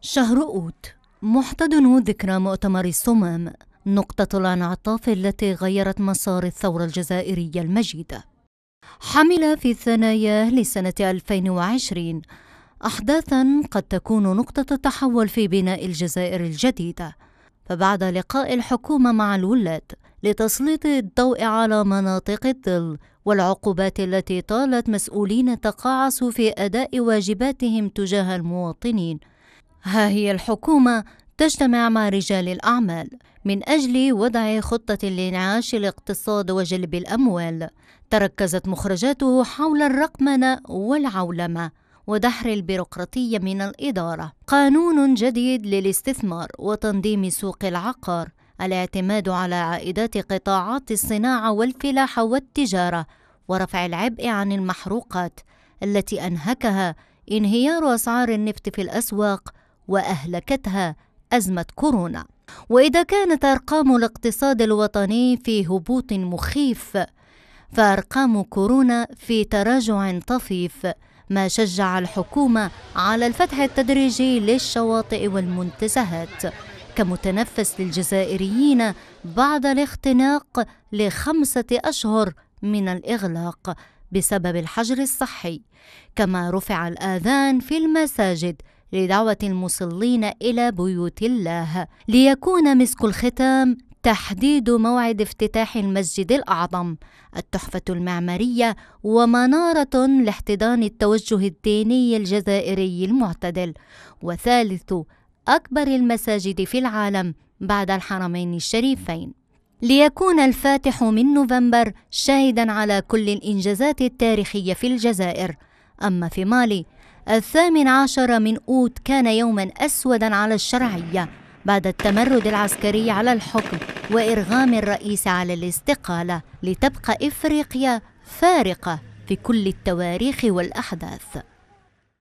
شهر أوت محتضن ذكرى مؤتمر الصمام نقطة الانعطاف التي غيرت مسار الثورة الجزائرية المجيدة حمل في ثناياه لسنة 2020 أحداثا قد تكون نقطة تحول في بناء الجزائر الجديدة فبعد لقاء الحكومة مع الولاة لتسليط الضوء على مناطق الظل والعقوبات التي طالت مسؤولين تقاعسوا في أداء واجباتهم تجاه المواطنين ها هي الحكومة تجتمع مع رجال الأعمال من أجل وضع خطة لإنعاش الاقتصاد وجلب الأموال تركزت مخرجاته حول الرقمنة والعولمة ودحر البيروقراطية من الإدارة قانون جديد للاستثمار وتنظيم سوق العقار الاعتماد على عائدات قطاعات الصناعة والفلاحة والتجارة ورفع العبء عن المحروقات التي أنهكها انهيار أسعار النفط في الأسواق وأهلكتها أزمة كورونا وإذا كانت أرقام الاقتصاد الوطني في هبوط مخيف فأرقام كورونا في تراجع طفيف ما شجع الحكومة على الفتح التدريجي للشواطئ والمنتزهات كمتنفس للجزائريين بعد الاختناق لخمسة أشهر من الإغلاق بسبب الحجر الصحي كما رفع الآذان في المساجد لدعوة المصلين إلى بيوت الله ليكون مسك الختام تحديد موعد افتتاح المسجد الأعظم التحفة المعمارية ومنارة لاحتضان التوجه الديني الجزائري المعتدل وثالث أكبر المساجد في العالم بعد الحرمين الشريفين ليكون الفاتح من نوفمبر شاهدا على كل الانجازات التاريخيه في الجزائر اما في مالي الثامن عشر من أوت كان يوما أسودا على الشرعية بعد التمرد العسكري على الحكم وإرغام الرئيس على الاستقالة لتبقى إفريقيا فارقة في كل التواريخ والأحداث